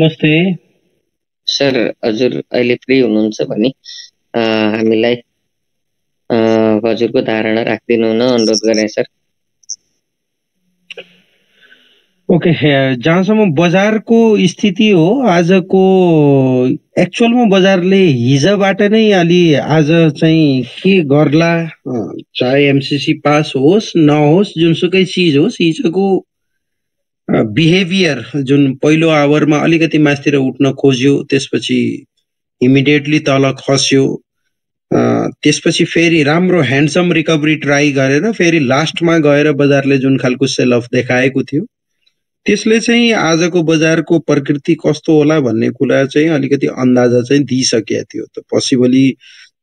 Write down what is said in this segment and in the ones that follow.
नमस्ते सर हजुर अहिले फ्री हुनुहुन्छ भने हामीलाई हजुरको धारणा राखिदिनु न अनुरोध गरे सर ओके जहाँसम्म बजारको स्थिति हो आजको एक्चुअलमा बजारले हिजोबाट नै अलि आज चाहिँ के गर्ला चाहे एमसिसी पास होस् नहोस् जुनसुकै चिज होस् हिजोको बिहेभियर जुन पहिलो आवरमा अलिकति माथितिर उठ्न खोज्यो त्यसपछि इमिडिएटली तल खस्यो त्यसपछि फेरि राम्रो ह्यान्डसम रिकभरी ट्राई गरेर फेरि लास्टमा गएर बजारले जुन खालको सेल अफ देखाएको थियो त्यसले चाहिँ आजको बजारको प्रकृति कस्तो होला भन्ने कुरा चाहिँ अलिकति अन्दाजा चाहिँ दिइसकेको थियो त पोसिबली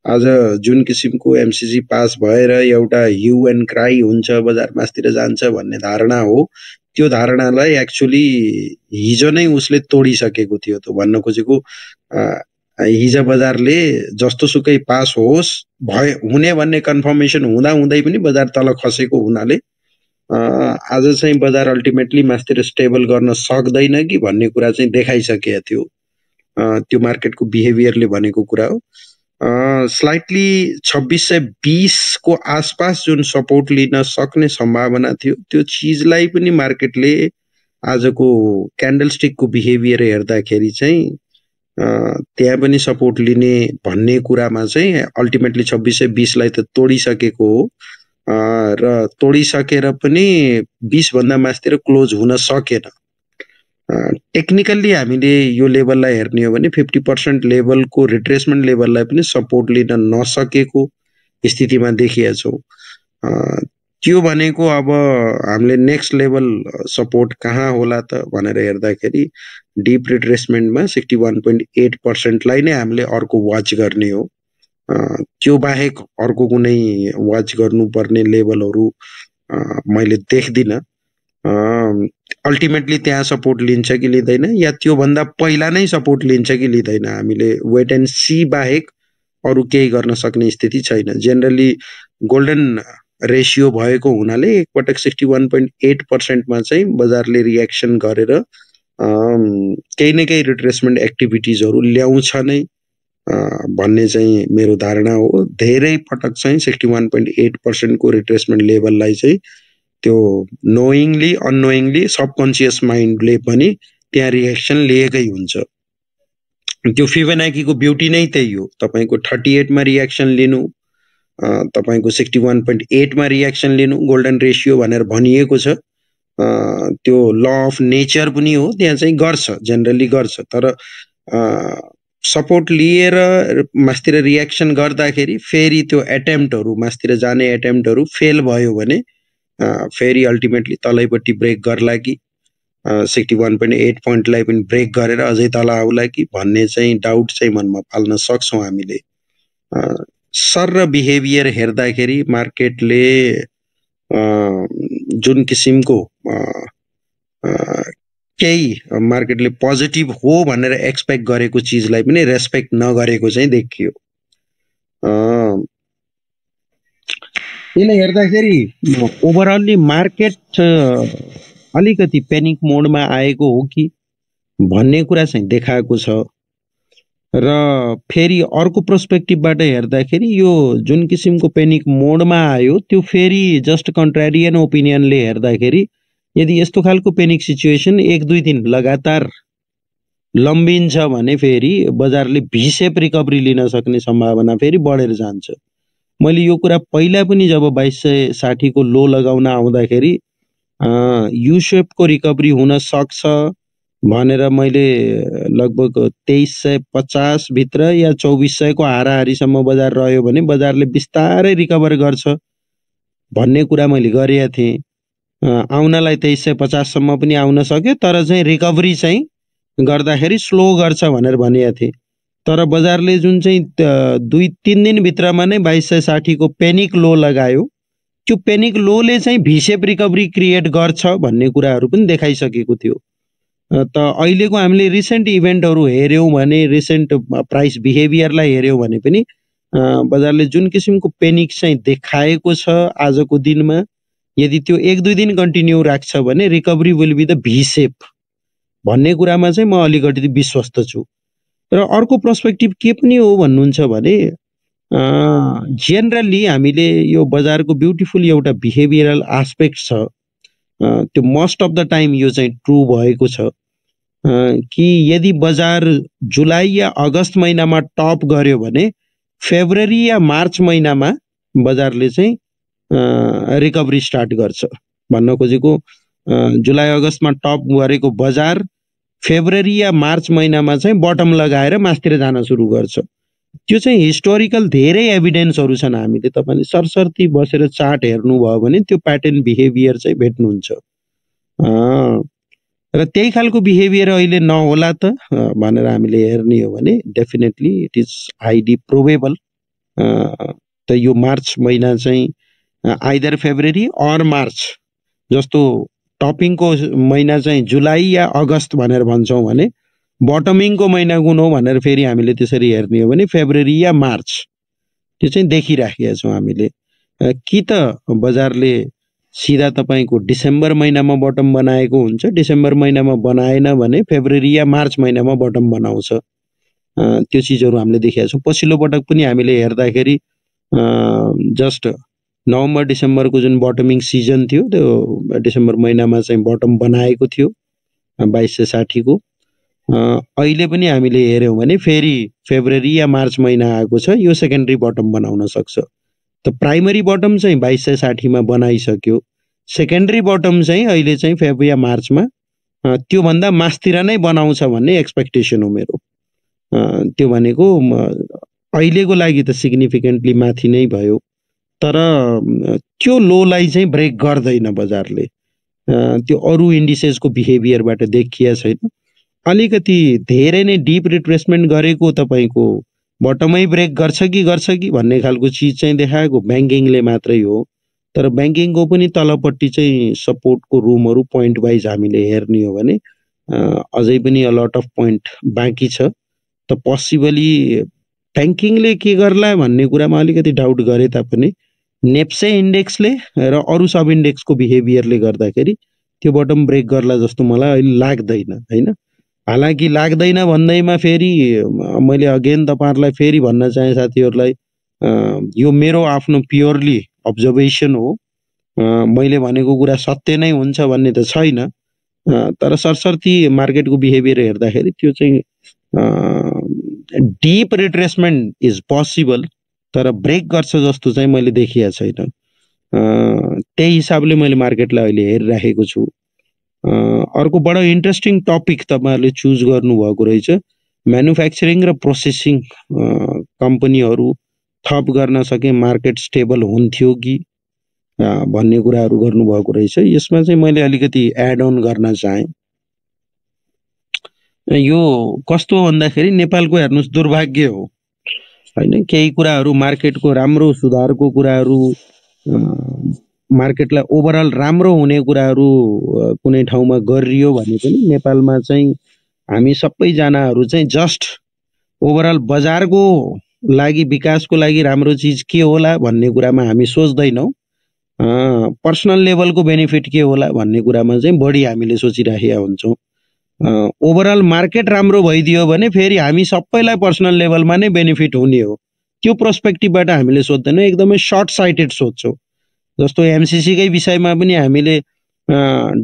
आज जुन किसिमको एमसिसी पास भएर एउटा यु एन्ड क्राई हुन्छ बजार मासतिर जान्छ भन्ने धारणा हो त्यो धारणालाई एक्चुली हिजो नै उसले तोडिसकेको थियो त्यो भन्न खोजेको हिजो बजारले जस्तो सुकै पास होस् भए हुने भन्ने कन्फर्मेसन हुँदा हुँदै पनि बजार तल खसेको हुनाले आज चाहिँ बजार अल्टिमेटली मासतिर स्टेबल गर्न सक्दैन कि भन्ने कुरा चाहिँ देखाइसकेको थियो त्यो मार्केटको बिहेभियरले भनेको कुरा हो स्लाइटली छब्बिस सय बिसको आसपास जुन सपोर्ट लिन सक्ने सम्भावना थियो त्यो चिजलाई पनि मार्केटले आजको क्यान्डल स्टिकको बिहेभियर हेर्दाखेरि चाहिँ त्यहाँ पनि सपोर्ट लिने भन्ने कुरामा चाहिँ अल्टिमेटली छब्बिस सय बिसलाई त तोडिसकेको हो र तोडिसकेर पनि बिसभन्दा मासतिर क्लोज हुन सकेन टेक्निकल्ली हामीले यो लेभललाई हेर्ने हो भने फिफ्टी पर्सेन्ट लेभलको रिट्रेसमेन्ट लेभललाई पनि सपोर्ट लिन नसकेको स्थितिमा देखिएछौँ त्यो भनेको अब हामीले नेक्स्ट लेभल सपोर्ट कहाँ होला त भनेर हेर्दाखेरि डिप रिट्रेसमेन्टमा सिक्सटी वान पोइन्ट एट पर्सेन्टलाई नै हामीले अर्को वाच गर्ने हो त्यो बाहेक अर्को कुनै वाच गर्नुपर्ने लेभलहरू मैले देख्दिनँ अल्टिमेटली त्यहाँ सपोर्ट लिन्छ कि लिँदैन या त्योभन्दा पहिला नै सपोर्ट लिन्छ कि लिँदैन हामीले वेट एन्ड सी बाहेक अरू केही गर्न सक्ने स्थिति छैन जेनरली गोल्डन रेसियो भएको हुनाले एकपटक सिक्सटी वान पोइन्ट एट पर्सेन्टमा चाहिँ बजारले रिएक्सन गरेर केही न केही रिट्रेसमेन्ट एक्टिभिटिजहरू ल्याउँछ नै भन्ने चाहिँ मेरो धारणा हो धेरै पटक चाहिँ सिक्सटी वान पोइन्ट एट पर्सेन्टको रिट्रेसमेन्ट लेभललाई चाहिँ त्यो नोइङली अननोइङली सबकन्सियस माइन्डले पनि त्यहाँ रिएक्सन लिएकै हुन्छ त्यो फिभेनाकीको ब्युटी नै त्यही हो तपाईँको थर्टी एटमा रिएक्सन लिनु तपाईँको सिक्सटी वान पोइन्ट एटमा रियाक्सन लिनु गोल्डन रेसियो भनेर भनिएको छ त्यो ल अफ नेचर पनि हो त्यहाँ चाहिँ गर्छ जेनरली गर्छ तर सपोर्ट लिएर मासतिर रिएक्सन गर्दाखेरि फेरि त्यो एटेम्प्टहरू मासतिर जाने एटेम्प्टहरू फेल भयो भने फेरि अल्टिमेटली तलैपट्टि ब्रेक गर्ला कि सिक्सटी वान पोइन्ट एट पोइन्टलाई पनि ब्रेक गरेर अझै तल आउला कि भन्ने चाहिँ डाउट चाहिँ मनमा पाल्न सक्छौँ हामीले सर र बिहेभियर हेर्दाखेरि मार्केटले जुन किसिमको केही मार्केटले पोजिटिभ हो भनेर एक्सपेक्ट गरेको चिजलाई पनि रेस्पेक्ट नगरेको चाहिँ देखियो यसले हेर्दाखेरि ओभरअल्ली मार्केट अलिकति पेनिक मोडमा आएको हो कि भन्ने कुरा चाहिँ देखाएको छ र फेरि अर्को पर्सपेक्टिभबाट हेर्दाखेरि यो जुन किसिमको पेनिक मोडमा आयो त्यो फेरि जस्ट कन्ट्रारियन ओपिनियनले हेर्दाखेरि यदि यस्तो खालको पेनिक सिचुएसन एक दुई दिन लगातार लम्बिन्छ भने फेरि बजारले भिसेप रिकभरी लिन सक्ने सम्भावना फेरि बढेर जान्छ मैले यो कुरा पहिला पनि जब बाइस सय साठीको लो लगाउन आउँदाखेरि यु रिकभरी हुन सक्छ भनेर मैले लगभग तेइस सय पचासभित्र या चौबिस सयको हाराहारीसम्म बजार रह्यो भने बजारले बिस्तारै रिकभर गर्छ भन्ने कुरा मैले गरेका थिएँ आउनलाई तेइस सय पचाससम्म पनि आउन सक्यो तर चाहिँ रिकभरी चाहिँ गर्दाखेरि स्लो गर्छ भनेर भनेका थिएँ तर बजारले जुन चाहिँ दुई तिन दिनभित्रमा नै बाइस सय साठीको पेनिक लो लगायो त्यो पेनिक लोले चाहिँ भिसेप रिकभरी क्रिएट गर्छ भन्ने कुराहरू पनि देखाइसकेको थियो त अहिलेको हामीले रिसेन्ट इभेन्टहरू हेऱ्यौँ भने रिसेन्ट प्राइस बिहेभियरलाई हेऱ्यौँ भने पनि बजारले जुन किसिमको पेनिक चाहिँ देखाएको छ आजको दिनमा यदि त्यो एक दुई दिन कन्टिन्यू राख्छ भने recovery will be the V shape भन्ने कुरामा चाहिँ म अलिकति विश्वस्त छु र अर्को पर्सपेक्टिभ के पनि हो भन्नुहुन्छ भने जेनरली हामीले यो बजारको ब्युटिफुल एउटा बिहेभियरल आस्पेक्ट छ त्यो मोस्ट अफ द टाइम यो चाहिँ ट्रु भएको छ कि यदि बजार जुलाई या अगस्त महिनामा टप गर्यो भने फेब्रुअरी या मार्च महिनामा बजारले चाहिँ रिकभरी स्टार्ट गर्छ भन्न खोजेको जुलाई अगस्तमा टप गरेको बजार फेब्रुअरी या मार्च महिनामा चाहिँ बटम लगाएर मास्तिर जान सुरु गर्छ त्यो चाहिँ हिस्टोरिकल धेरै एभिडेन्सहरू छन् हामीले तपाईँले सरसर्ती बसेर चार्ट हेर्नुभयो भने त्यो प्याटर्न बिहेभियर चाहिँ भेट्नुहुन्छ र त्यही खालको बिहेभियर अहिले नहोला त भनेर हामीले हेर्ने हो भने definitely it is highly probable त यो मार्च महिना चाहिँ आइदर फेब्रुअरी अर मार्च जस्तो टपिङको महिना चाहिँ जुलाई या अगस्त भनेर भन्छौँ भने बटमिङको महिना कुन हो भनेर फेरि हामीले त्यसरी हेर्ने हो भने फेब्रुअरी या मार्च त्यो चाहिँ देखिराखेका छौँ हामीले कि त बजारले सिधा तपाईँको डिसेम्बर महिनामा बटम बनाएको हुन्छ डिसेम्बर महिनामा बनाएन भने फेब्रुअरी या मार्च महिनामा बटम बनाउँछ त्यो चिजहरू हामीले देखेका छौँ पछिल्लो पटक पनि हामीले हेर्दाखेरि जस्ट नोभेम्बर डिसेम्बरको जुन बटमिङ सिजन थियो त्यो डिसेम्बर महिनामा चाहिँ बटम बनाएको थियो बाइस सय साठीको अहिले पनि हामीले हेऱ्यौँ भने फेरि फेब्रुअरी या मार्च महिना आएको छ यो सेकेन्डरी बटम बनाउन सक्छ त प्राइमरी बटम चाहिँ बाइस सय साठीमा बनाइसक्यो सेकेन्डरी बटम चाहिँ अहिले चाहिँ फेब्रुअरी या मार्चमा त्योभन्दा मासतिर नै बनाउँछ भन्ने एक्सपेक्टेसन हो मेरो त्यो भनेको अहिलेको लागि त सिग्निफिकेन्टली माथि नै भयो तर त्यो लोलाई चाहिँ ब्रेक गर्दैन बजारले त्यो अरू इन्डिसेसको बिहेभियरबाट देखिया छैन अलिकति धेरै नै डिप रिट्रेसमेन्ट गरेको तपाईँको बटमै ब्रेक गर्छ कि गर्छ कि भन्ने खालको चिज चाहिँ देखाएको ब्याङ्किङले मात्रै हो तर ब्याङ्किङको पनि तलपट्टि चाहिँ सपोर्टको रुमहरू पोइन्ट वाइज हामीले हेर्ने हो भने अझै पनि अलट अफ पोइन्ट बाँकी छ त पसिबली ब्याङ्किङले के गर्ला भन्ने कुरामा अलिकति डाउट गरे तापनि नेप्से इन्डेक्सले र अरू सब इन्डेक्सको बिहेभियरले गर्दाखेरि त्यो बटम ब्रेक गर्ला जस्तो मलाई अहिले लाग्दैन होइन हालाकि लाग्दैन भन्दैमा फेरि मैले अगेन तपाईँहरूलाई फेरि भन्न चाहेँ साथीहरूलाई यो मेरो आफ्नो प्योरली अब्जर्भेसन हो मैले भनेको कुरा सत्य नै हुन्छ भन्ने त छैन तर सरसर्ती मार्केटको बिहेभियर हेर्दाखेरि त्यो चाहिँ डिप रिट्रेसमेन्ट इज पोसिबल तर ब्रेक गर्छ जस्तो चाहिँ मैले देखिया छैन त्यही हिसाबले मैले मार्केटलाई अहिले हेरिराखेको छु अर्को बडो इन्ट्रेस्टिङ टपिक तपाईँहरूले चुज गर्नुभएको रहेछ म्यानुफ्याक्चरिङ र प्रोसेसिङ कम्पनीहरू थप गर्न सके मार्केट स्टेबल हुन्थ्यो कि भन्ने कुराहरू गर्नुभएको रहेछ यसमा चाहिँ मैले अलिकति एड अन गर्न चाहेँ यो कस्तो भन्दाखेरि नेपालको हेर्नुहोस् दुर्भाग्य हो होइन केही कुराहरू मार्केटको राम्रो सुधारको कुराहरू मार्केटलाई ओभरअल राम्रो हुने कुराहरू कुनै ठाउँमा गरियो भने पनि नेपालमा चाहिँ हामी सबैजनाहरू चाहिँ जस्ट ओभरअल बजारको लागि विकासको लागि राम्रो चिज के होला भन्ने कुरामा हामी सोच्दैनौँ पर्सनल लेभलको बेनिफिट के होला भन्ने कुरामा चाहिँ बढी हामीले सोचिराखेका हुन्छौँ ओभरअल मार्केट राम्रो भइदियो भने फेरि हामी सबैलाई पर्सनल लेभलमा नै बेनिफिट हुने हो त्यो पर्सपेक्टिभबाट हामीले सोध्दैनौँ एकदमै सर्ट साइटेड सोध्छौँ जस्तो एमसिसीकै विषयमा पनि हामीले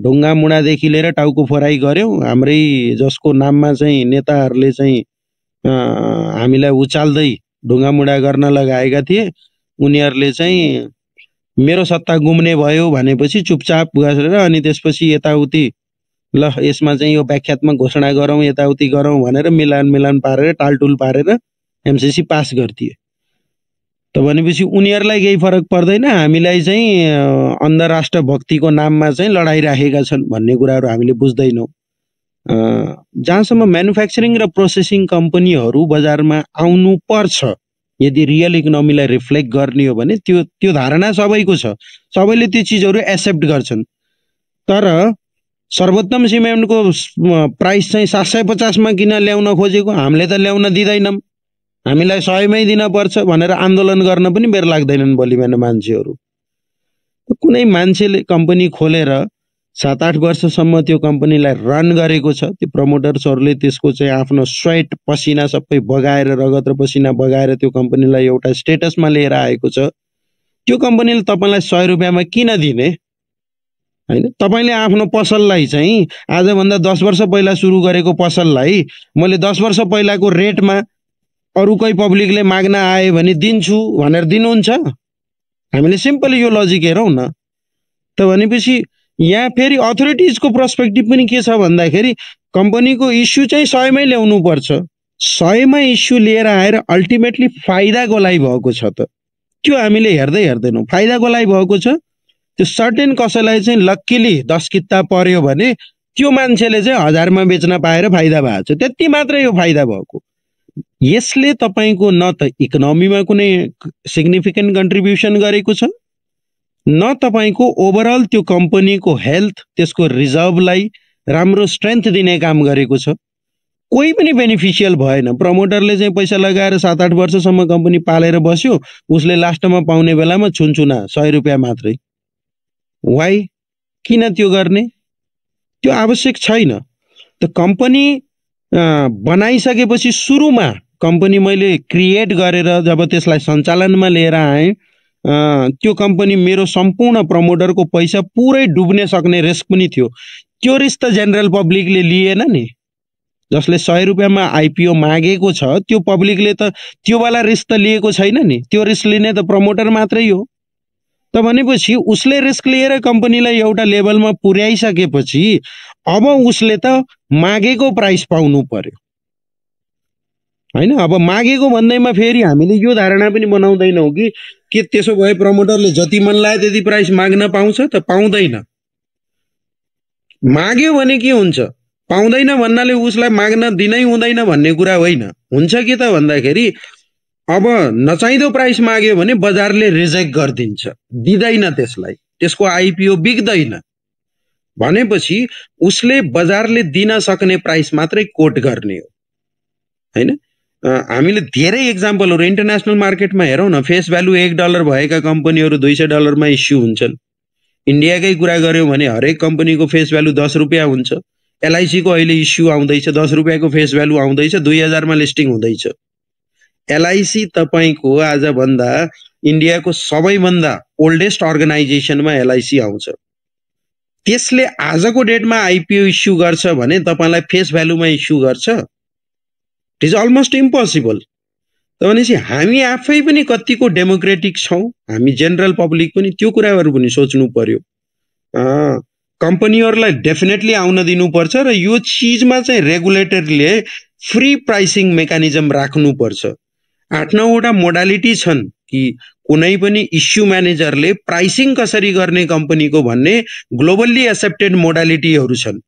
ढुङ्गा मुढादेखि लिएर टाउको फराइ गऱ्यौँ हाम्रै जसको नाममा चाहिँ नेताहरूले चाहिँ हामीलाई उचाल्दै ढुङ्गा मुढा गर्न लगाएका थिए उनीहरूले चाहिँ मेरो सत्ता गुम्ने भयो भनेपछि चुपचाप गरेर अनि त्यसपछि यताउति ल यसमा चाहिँ यो व्याख्यात्मक घोषणा गरौँ यताउति गरौँ भनेर मिलान मिलान पारेर टालटुल पारेर एमसिसी पास गरिदिए त भनेपछि उनीहरूलाई केही फरक पर्दैन हामीलाई चाहिँ अन्तर्राष्ट्र भक्तिको नाममा चाहिँ लडाइँ राखेका छन् भन्ने कुराहरू हामीले बुझ्दैनौँ जहाँसम्म म्यानुफ्याक्चरिङ र प्रोसेसिङ कम्पनीहरू बजारमा आउनुपर्छ यदि रियल इकोनोमीलाई रिफ्लेक्ट गर्ने हो भने त्यो त्यो धारणा सबैको छ सबैले त्यो चिजहरू एक्सेप्ट गर्छन् तर सर्वोत्तम सिमेन्टको प्राइस चाहिँ सात सय पचासमा किन ल्याउन खोजेको हामीले त ल्याउन दिँदैनौँ हामीलाई सयमै दिनपर्छ भनेर आन्दोलन गर्न पनि बेर लाग्दैनन् भोलि बिहान मान्छेहरू कुनै मान्छेले कम्पनी खोलेर सात आठ वर्षसम्म त्यो कम्पनीलाई रन गरेको छ त्यो प्रमोटर्सहरूले त्यसको चाहिँ आफ्नो स्वेट पसिना सबै बगाएर रगत र पसिना बगाएर त्यो कम्पनीलाई एउटा स्टेटसमा लिएर आएको छ त्यो कम्पनीले तपाईँलाई सय रुपियाँमा किन दिने होइन तपाईँले आफ्नो पसललाई चाहिँ आजभन्दा दस वर्ष पहिला सुरु गरेको पसललाई मैले दस वर्ष पहिलाको रेटमा अरू कोही पब्लिकले माग्न आयो भने दिन्छु भनेर दिनुहुन्छ हामीले सिम्पली यो लजिक हेरौँ न त भनेपछि यहाँ फेरि अथोरिटिजको पर्सपेक्टिभ पनि के छ भन्दाखेरि कम्पनीको इस्यु चाहिँ सयमै ल्याउनु पर्छ सयमै इस्यु लिएर आएर अल्टिमेटली फाइदाको लागि भएको छ त त्यो हामीले हेर्दै हेर्दैनौँ फाइदाको लागि भएको छ त्यो सर्टेन कसैलाई चाहिँ लक्किली दस किता पर्यो भने त्यो मान्छेले चाहिँ हजारमा बेच्न पाएर फाइदा भएको छ त्यति मात्रै यो फाइदा भएको यसले तपाईँको न त इकोनोमीमा कुनै सिग्निफिकेन्ट कन्ट्रिब्युसन गरेको छ न तपाईँको ओभरअल त्यो कम्पनीको हेल्थ त्यसको रिजर्भलाई राम्रो स्ट्रेन्थ दिने काम गरेको छ कोही पनि बेनिफिसियल भएन प्रमोटरले चाहिँ पैसा लगाएर सात आठ वर्षसम्म कम्पनी पालेर बस्यो उसले लास्टमा पाउने बेलामा छुनछुना सय रुपियाँ मात्रै वाइ किन त्यो गर्ने त्यो आवश्यक छैन त कम्पनी बनाइसकेपछि सुरुमा कम्पनी मैले क्रिएट गरेर जब त्यसलाई सञ्चालनमा लिएर आएँ त्यो कम्पनी मेरो सम्पूर्ण प्रमोटरको पैसा पुरै डुब्ने सक्ने रिस्क पनि थियो त्यो रिस्क त जेनरल पब्लिकले लिएन नि जसले सय रुपियाँमा आइपिओ मागेको छ त्यो पब्लिकले त त्योवाला रिस्क त लिएको छैन नि त्यो रिस्क लिने त प्रमोटर मात्रै हो त भनेपछि उसले रिस्क लिएर कम्पनीलाई एउटा लेभलमा पुर्याइसकेपछि अब उसले त मागेको प्राइस पाउनु पर्यो होइन अब मागेको भन्दैमा फेरि हामीले यो धारणा पनि बनाउँदैनौँ कि के त्यसो भए प्रमोटरले जति मन लाग्यो त्यति प्राइस माग्न पाउँछ त पाउँदैन माग्यो भने के हुन्छ पाउँदैन भन्नाले उसलाई माग्न दिनै हुँदैन भन्ने कुरा होइन हुन्छ कि त भन्दाखेरि अब नचाहिँदो प्राइस माग्यो भने बजारले रिजेक्ट गरिदिन्छ दिँदैन त्यसलाई त्यसको आइपिओ बिग्दैन भनेपछि उसले बजारले दिन सक्ने प्राइस मात्रै कोट गर्ने हो होइन हामीले धेरै इक्जाम्पलहरू इन्टरनेसनल मार्केटमा हेरौँ न फेस भ्यालु एक डलर भएका कम्पनीहरू दुई सय डलरमा इस्यु हुन्छन् इन्डियाकै कुरा गऱ्यौँ भने हरेक कम्पनीको फेस भ्यालु दस रुपियाँ हुन्छ एलआइसीको अहिले इस्यु आउँदैछ दस रुपियाँको फेस भ्यालु आउँदैछ दुई हजारमा लिस्टिङ हुँदैछ एलआइसी तपाईँको आजभन्दा इन्डियाको सबैभन्दा ओल्डेस्ट अर्गनाइजेसनमा एलआइसी आउँछ त्यसले आजको डेटमा आइपिओ इस्यु गर्छ भने तपाईँलाई फेस भ्यालुमा इस्यु गर्छ इट इज अलमोस्ट इम्पोसिबल त भनेपछि हामी आफै पनि कतिको डेमोक्रेटिक छौँ हामी जेनरल पब्लिक पनि त्यो कुराहरू पनि सोच्नु पर्यो कम्पनीहरूलाई डेफिनेटली आउन दिनुपर्छ र यो चिजमा चाहिँ रेगुलेटरले फ्री प्राइसिङ मेकानिजम राख्नुपर्छ आठ नौवटा मोडालिटी छन् कि कुनै पनि इस्यु म्यानेजरले प्राइसिङ कसरी गर्ने कम्पनीको भन्ने ग्लोबल्ली एक्सेप्टेड मोडालिटीहरू छन्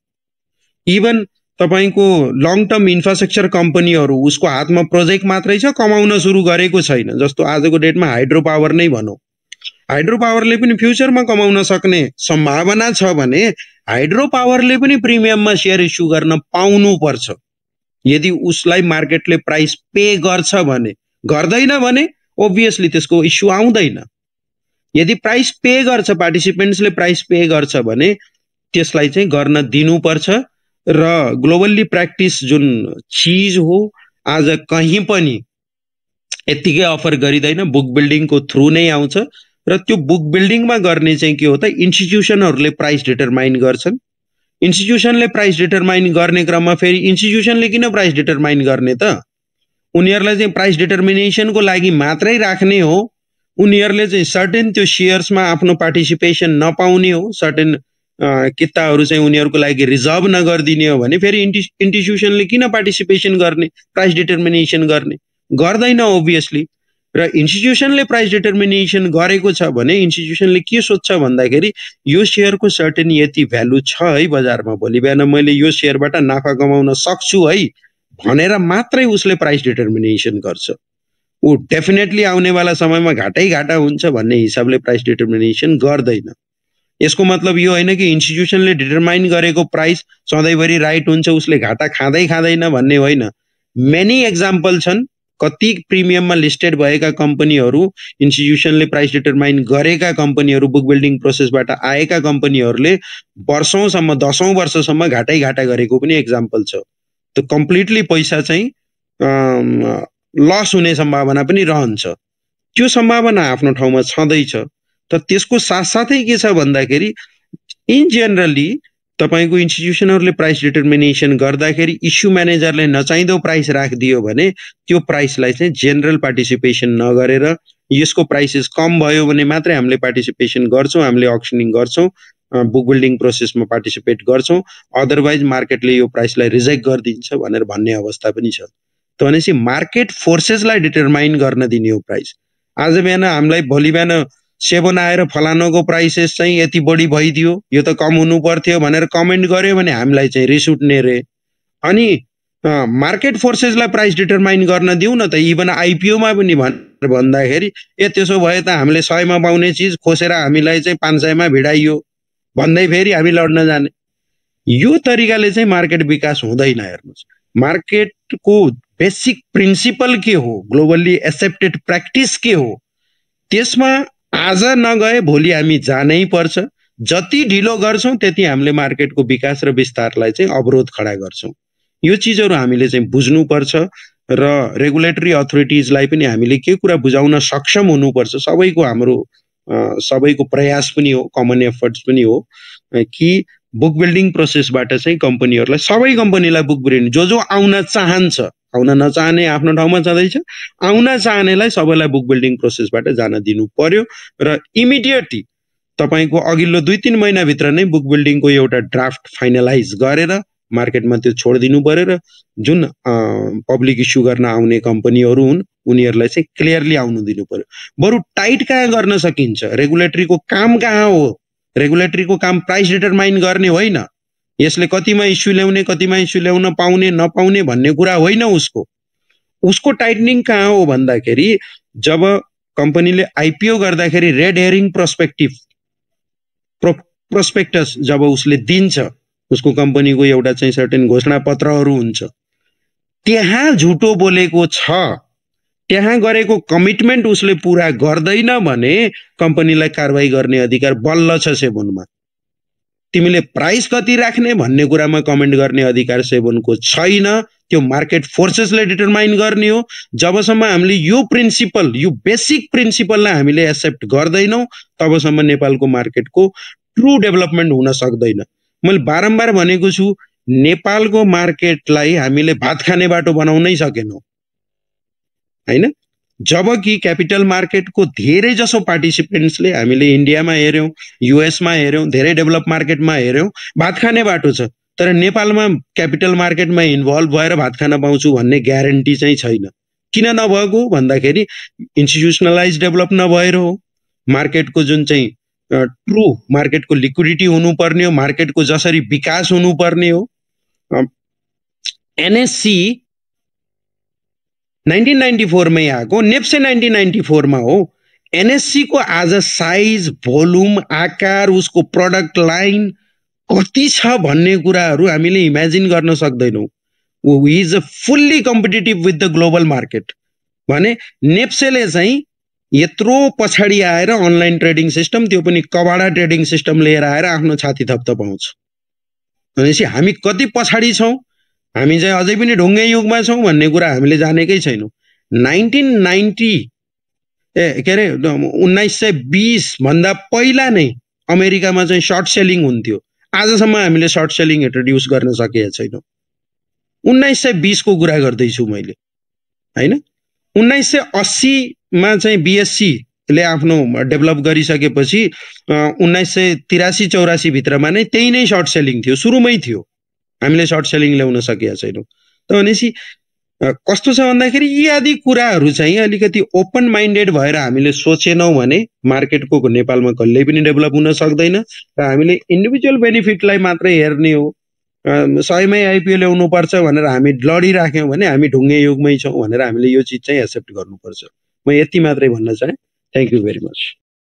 इभन तपाईँको लङ टर्म इन्फ्रास्ट्रक्चर कम्पनीहरू उसको हातमा प्रोजेक्ट मात्रै छ कमाउन सुरु गरेको छैन जस्तो आजको डेटमा हाइड्रो पावर नै भनौँ हाइड्रो पावरले पनि फ्युचरमा कमाउन सक्ने सम्भावना छ भने हाइड्रो पावरले पनि प्रिमियममा सेयर इस्यु गर्न पाउनुपर्छ यदि उसलाई मार्केटले प्राइस पे गर्छ भने गर्दैन भने ओभियसली त्यसको इस्यु आउँदैन यदि प्राइस पे गर्छ पार्टिसिपेन्ट्सले प्राइस पे गर्छ भने त्यसलाई चाहिँ गर्न दिनुपर्छ र ग्लोबल्ली प्र्याक्टिस जुन चिज हो आज कहीँ पनि यत्तिकै अफर गरिँदैन बुक बिल्डिङको थ्रु नै आउँछ र त्यो बुक बिल्डिङमा गर्ने चाहिँ के हो त इन्स्टिट्युसनहरूले प्राइस डिटरमाइन गर्छन् इन्स्टिट्युसनले प्राइस डिटरमाइन गर्ने क्रममा फेरि इन्स्टिट्युसनले किन प्राइस डिटरमाइन गर्ने त उनीहरूलाई चाहिँ प्राइस डिटर्मिनेसनको लागि मात्रै राख्ने हो उनीहरूले चाहिँ सर्टेन त्यो सेयर्समा आफ्नो पार्टिसिपेसन नपाउने हो सर्टेन किताहरू चाहिँ उनीहरूको लागि रिजर्भ नगरिदिने हो भने फेरि इन्टि इन्स्टिट्युसनले किन पार्टिसिपेसन गर्ने प्राइस डिटर्मिनेसन गर्ने गर्दैन ओभियसली र इन्स्टिट्युसनले प्राइस डिटर्मिनेसन गरेको छ भने इन्स्टिट्युसनले के सोध्छ भन्दाखेरि यो सेयरको सर्टेन यति भ्यालु छ है बजारमा भोलि बिहान मैले यो सेयरबाट नाफा कमाउन सक्छु है भनेर मात्रै उसले प्राइस डिटर्मिनेसन गर्छ ऊ डेफिनेटली आउनेवाला समयमा घाटै घाटा हुन्छ भन्ने हिसाबले प्राइस डिटर्मिनेसन गर्दैन यसको मतलब यो होइन कि इन्स्टिट्युसनले डिटर्माइन गरेको प्राइस सधैँभरि राइट हुन्छ उसले घाटा खाँदै खाँदैन भन्ने होइन मेनी एक्जाम्पल छन् कति प्रिमियममा लिस्टेड भएका कम्पनीहरू इन्स्टिट्युसनले प्राइस डिटरमाइन गरेका कम्पनीहरू बुक बिल्डिङ प्रोसेसबाट आएका कम्पनीहरूले वर्षौँसम्म दसौँ वर्षसम्म घाटै घाटा गरेको पनि एक्जाम्पल छ त्यो कम्प्लिटली पैसा चाहिँ लस हुने सम्भावना पनि रहन्छ त्यो सम्भावना आफ्नो ठाउँमा छँदैछ तर त्यसको साथसाथै के छ भन्दाखेरि इन जेनरली तपाईँको इन्स्टिट्युसनहरूले प्राइस डिटर्मिनेसन गर्दाखेरि इस्यु म्यानेजरले नचाहिँदो प्राइस राखिदियो भने त्यो प्राइसलाई चाहिँ जेनरल पार्टिसिपेसन नगरेर यसको प्राइसेस कम भयो भने मात्रै हामीले पार्टिसिपेसन गर्छौँ हामीले अक्सनिङ गर्छौँ बुक बिल्डिङ प्रोसेसमा पार्टिसिपेट गर्छौँ अदरवाइज मार्केटले यो प्राइसलाई रिजेक्ट गरिदिन्छ भनेर भन्ने अवस्था पनि छ त भनेपछि मार्केट फोर्सेसलाई डिटरमाइन गर्न दिने हो प्राइस आज बिहान हामीलाई भोलि बिहान सेभन आएर फलानुको प्राइसेस चाहिँ यति बढी भइदियो यो त कम हुनु पर्थ्यो भनेर कमेन्ट गर्यो भने हामीलाई चाहिँ रिस उठ्ने रे अनि मार्केट फोर्सेसलाई प्राइस डिटरमाइन गर्न दिउँ न त इभन आइपिओमा पनि भनेर भन्दाखेरि ए त्यसो भए त हामीले सयमा पाउने चिज खोसेर हामीलाई चाहिँ पाँच सयमा भिडाइयो भन्दै फेरि हामी लड्न जाने यो तरिकाले चाहिँ मार्केट विकास हुँदैन हेर्नुहोस् मार्केटको बेसिक प्रिन्सिपल के हो ग्लोबल्ली एक्सेप्टेड प्र्याक्टिस के हो त्यसमा आज नगए भोलि हामी जानै पर्छ जति ढिलो गर्छौँ त्यति हामीले मार्केटको विकास र विस्तारलाई चाहिँ अवरोध खडा गर्छौँ यो चिजहरू हामीले चाहिँ बुझ्नुपर्छ र रेगुलेटरी अथोरिटिजलाई पनि हामीले के कुरा बुझाउन सक्षम हुनुपर्छ सबैको हाम्रो सबैको प्रयास पनि हो कमन एफर्ट्स पनि हो कि बुक बिल्डिङ प्रोसेसबाट चाहिँ कम्पनीहरूलाई सबै कम्पनीलाई बुक बिल्डिङ जो जो आउन चाहन्छ आउन नचाहने आफ्नो ठाउँमा जाँदैछ आउन चाहनेलाई सबैलाई बुक बिल्डिङ प्रोसेसबाट जान दिनु पर्यो र इमिडिएटली तपाईँको अघिल्लो दुई तिन महिनाभित्र नै बुक बिल्डिङको एउटा ड्राफ्ट फाइनलाइज गरेर मार्केटमा त्यो छोडिदिनु पऱ्यो र जुन पब्लिक इस्यु गर्न आउने कम्पनीहरू हुन् उनीहरूलाई चाहिँ क्लियरली आउनु दिनु पऱ्यो बरु टाइट कहाँ गर्न सकिन्छ रेगुलेटरीको काम कहाँ हो रेगुलेटरीको काम प्राइस डिटरमाइन गर्ने होइन यसले कतिमा इस्यु ल्याउने कतिमा इस्यु ल्याउन पाउने नपाउने भन्ने कुरा होइन उसको उसको टाइटनिङ कहाँ हो भन्दाखेरि जब कम्पनीले आइपिओ गर्दाखेरि red herring prospective pro prospectus जब उसले दिन्छ उसको कम्पनीको एउटा चाहिँ सर्टेन घोषणापत्रहरू हुन्छ त्यहाँ झुटो बोलेको छ त्यहाँ गरेको कमिटमेन्ट उसले पुरा गर्दैन भने कम्पनीलाई कारवाही गर्ने अधिकार बल्ल छ सेभुनमा तिमीले प्राइस कति राख्ने भन्ने कुरामा कमेन्ट गर्ने अधिकार सेभुनको छैन त्यो मार्केट फोर्सेसले डिटरमाइन गर्ने हो जबसम्म हामीले यो प्रिन्सिपल यो बेसिक प्रिन्सिपललाई हामीले एक्सेप्ट गर्दैनौँ तबसम्म नेपालको मार्केटको ट्रु डेभलपमेन्ट हुन सक्दैन मैले बारम्बार भनेको छु नेपालको मार्केटलाई हामीले भात खाने बाटो बनाउनै सकेनौँ होइन जबकि क्यापिटल मार्केटको धेरै जसो पार्टिसिपेन्ट्सले हामीले इन्डियामा हेऱ्यौँ युएसमा हेऱ्यौँ धेरै डेभलप मार्केटमा हेऱ्यौँ भात खाने बाटो छ तर नेपालमा क्यापिटल मार्केटमा इन्भल्भ भएर भात खान पाउँछु भन्ने ग्यारेन्टी चाहिँ छैन किन नभएको भन्दाखेरि इन्स्टिट्युसनलाइज डेभलप नभएर हो मार्केटको जुन चाहिँ ट्रु मार्केटको लिक्विडिटी हुनुपर्ने हो मार्केटको जसरी विकास हुनुपर्ने हो एनएससी नाइन्टिन नाइन्टी फोरमै आएको नेप्से नाइन्टिन नाइन्टी फोरमा हो एनएससीको आज साइज भोल्युम आकार उसको प्रडक्ट लाइन कति छ भन्ने कुराहरू हामीले इमेजिन गर्न सक्दैनौँ is a fully competitive with the global market भने नेप्सेले चाहिँ यत्रो पछाडि आएर अनलाइन ट्रेडिङ सिस्टम त्यो पनि कबाडा ट्रेडिङ सिस्टम लिएर आएर आफ्नो छाती थप्त पाउँछ भनेपछि हामी कति पछाडि छौँ हामी चाहिँ अझै पनि ढुङ्गे युगमा छौँ भन्ने कुरा हामीले जानेकै छैनौँ नाइन्टिन नाइन्टी ए के अरे उन्नाइस सय बिसभन्दा पहिला नै अमेरिकामा चाहिँ सर्ट सेलिङ हुन्थ्यो आजसम्म हामीले सर्ट सेलिङ इन्ट्रोड्युस गर्न सकेका छैनौँ उन्नाइस सय बिसको कुरा गर्दैछु मैले होइन उन्नाइस सय अस्सीमा चाहिँ बिएससीले आफ्नो डेभलप गरिसकेपछि उन्नाइस सय तिरासी चौरासीभित्रमा नै त्यही नै सर्ट सेलिङ थियो सुरुमै थियो हामीले सर्ट सेलिङ ल्याउन सकेका छैनौँ त भनेपछि कस्तो छ भन्दाखेरि यी आदि कुराहरू चाहिँ अलिकति ओपन माइन्डेड भएर हामीले सोचेनौँ भने मार्केटको नेपालमा कहिल्यै पनि डेभलप हुन सक्दैन र हामीले इन्डिभिजुअल बेनिफिटलाई मात्रै हेर्ने हो सयमै आइपिओ ल्याउनुपर्छ भनेर हामी लडिराख्यौँ भने हामी ढुङ्गे युगमै छौँ भनेर हामीले यो चिज चाहिँ एक्सेप्ट गर्नुपर्छ म यति मात्रै भन्न चाहेँ थ्याङ्क यू भेरी मच